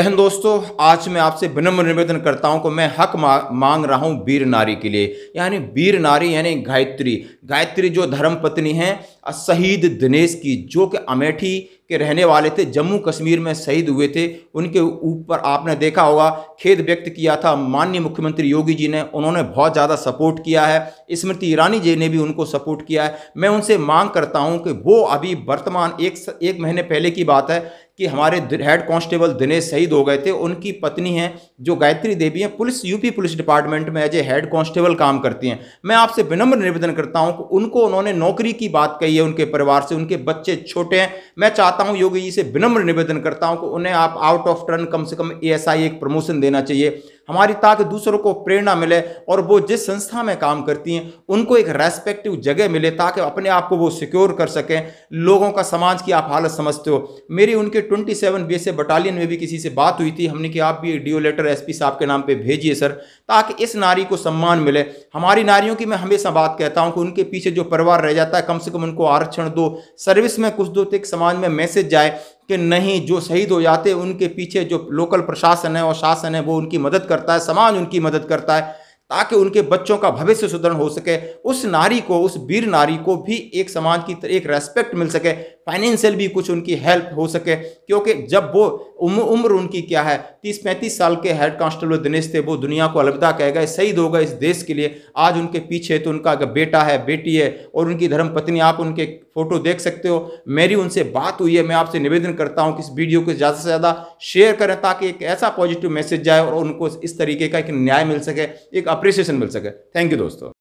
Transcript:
एहन दोस्तों आज मैं आपसे विनम्र निवेदन करता हूं कि मैं हक मांग रहा हूं वीर नारी के लिए यानी वीर नारी यानी गायत्री गायत्री जो धर्म पत्नी हैं शहीद दिनेश की जो कि अमेठी के रहने वाले थे जम्मू कश्मीर में शहीद हुए थे उनके ऊपर आपने देखा होगा खेद व्यक्त किया था माननीय मुख्यमंत्री योगी जी ने उन्होंने बहुत ज़्यादा सपोर्ट किया है स्मृति ईरानी जी ने भी उनको सपोर्ट किया है मैं उनसे मांग करता हूँ कि वो अभी वर्तमान एक एक महीने पहले की बात है कि हमारे हेड कांस्टेबल दिनेश शहीद हो गए थे उनकी पत्नी हैं जो गायत्री देवी हैं पुलिस यूपी पुलिस डिपार्टमेंट में एज ए हेड कांस्टेबल काम करती हैं मैं आपसे विनम्र निवेदन करता हूं कि उनको उन्होंने नौकरी की बात कही है उनके परिवार से उनके बच्चे छोटे हैं मैं चाहता हूं योगी जी से विनम्र निवेदन करता हूं कि उन्हें आप आउट ऑफ टर्न कम से कम ए एक प्रमोशन देना चाहिए हमारी ताकि दूसरों को प्रेरणा मिले और वो जिस संस्था में काम करती हैं उनको एक रेस्पेक्टिव जगह मिले ताकि अपने आप को वो सिक्योर कर सकें लोगों का समाज की आप हालत समझते हो मेरी उनके ट्वेंटी सेवन बी बटालियन में भी किसी से बात हुई थी हमने कि आप भी डी लेटर एस साहब के नाम पर भेजिए सर ताकि इस नारी को सम्मान मिले हमारी नारियों की मैं हमेशा बात कहता हूँ कि उनके पीछे जो परिवार रह जाता है कम से कम उनको आरक्षण दो सर्विस में कुछ दो तक तो समाज में मैसेज जाए कि नहीं जो शहीद हो जाते उनके पीछे जो लोकल प्रशासन है और शासन है वो उनकी मदद करता है समाज उनकी मदद करता है ताकि उनके बच्चों का भविष्य सुदृढ़ हो सके उस नारी को उस वीर नारी को भी एक समाज की एक रेस्पेक्ट मिल सके फाइनेंशियल भी कुछ उनकी हेल्प हो सके क्योंकि जब वो उम्र उम्र उनकी क्या है तीस पैंतीस साल के हेड कांस्टेबल दिनेश थे वो दुनिया को अलविदा कह गए शहीद हो गए इस देश के लिए आज उनके पीछे तो उनका अगर बेटा है बेटी है और उनकी धर्मपत्नी आप उनके फोटो देख सकते हो मेरी उनसे बात हुई है मैं आपसे निवेदन करता हूँ कि इस वीडियो को ज़्यादा से ज़्यादा शेयर करें ताकि एक ऐसा पॉजिटिव मैसेज जाए और उनको इस तरीके का एक न्याय मिल सके एक अप्रिसिएशन मिल सके थैंक यू दोस्तों